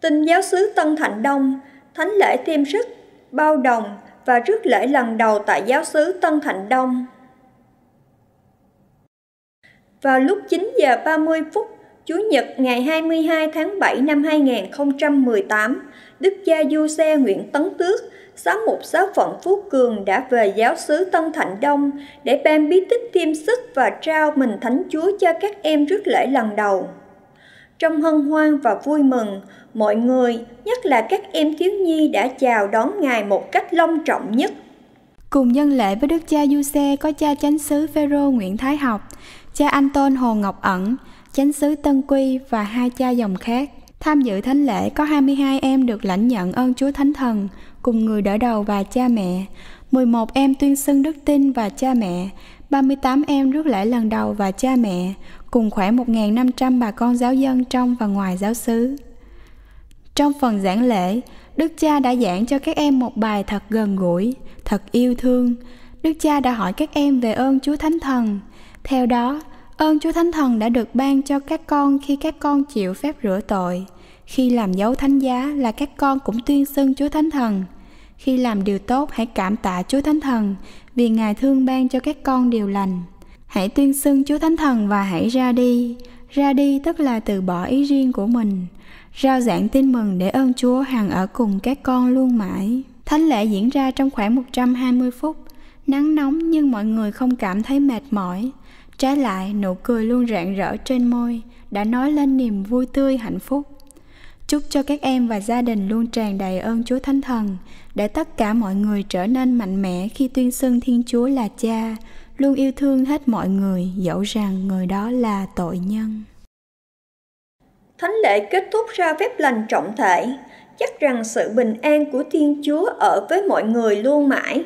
Tin giáo sứ Tân Thạnh Đông, thánh lễ tiêm sức, bao đồng và rước lễ lần đầu tại giáo sứ Tân Thạnh Đông. Vào lúc 9 giờ 30 phút Chủ nhật ngày 22 tháng 7 năm 2018, Đức cha Du Xe Nguyễn Tấn Tước, sáng mục giáo phận Phú Cường đã về giáo xứ Tân Thạnh Đông để ban bí tích tiêm sức và trao mình Thánh Chúa cho các em rước lễ lần đầu. Trong hân hoan và vui mừng, mọi người, nhất là các em thiếu nhi đã chào đón Ngài một cách long trọng nhất. Cùng nhân lễ với Đức cha Du có cha chánh xứ Phêrô Nguyễn Thái Học, cha Anh Tôn Hồ Ngọc Ẩn, chánh xứ Tân Quy và hai cha dòng khác. Tham dự thánh lễ có 22 em được lãnh nhận ơn Chúa Thánh Thần cùng người đỡ đầu và cha mẹ, 11 em tuyên xưng đức tin và cha mẹ, 38 em rước lễ lần đầu và cha mẹ, cùng khoảng 1.500 bà con giáo dân trong và ngoài giáo xứ. Trong phần giảng lễ, Đức Cha đã giảng cho các em một bài thật gần gũi, thật yêu thương. Đức Cha đã hỏi các em về ơn Chúa Thánh Thần. Theo đó, ơn Chúa Thánh Thần đã được ban cho các con khi các con chịu phép rửa tội. Khi làm dấu thánh giá là các con cũng tuyên xưng Chúa Thánh Thần. Khi làm điều tốt hãy cảm tạ Chúa Thánh Thần vì Ngài thương ban cho các con điều lành. Hãy tuyên xưng Chúa Thánh Thần và hãy ra đi. Ra đi tức là từ bỏ ý riêng của mình. Rao giảng tin mừng để ơn Chúa Hằng ở cùng các con luôn mãi. Thánh lễ diễn ra trong khoảng 120 phút. Nắng nóng nhưng mọi người không cảm thấy mệt mỏi. Trái lại, nụ cười luôn rạng rỡ trên môi, đã nói lên niềm vui tươi hạnh phúc. Chúc cho các em và gia đình luôn tràn đầy ơn Chúa Thánh Thần, để tất cả mọi người trở nên mạnh mẽ khi tuyên xưng Thiên Chúa là Cha, luôn yêu thương hết mọi người dẫu rằng người đó là tội nhân thánh lễ kết thúc ra phép lành trọng thể chắc rằng sự bình an của thiên chúa ở với mọi người luôn mãi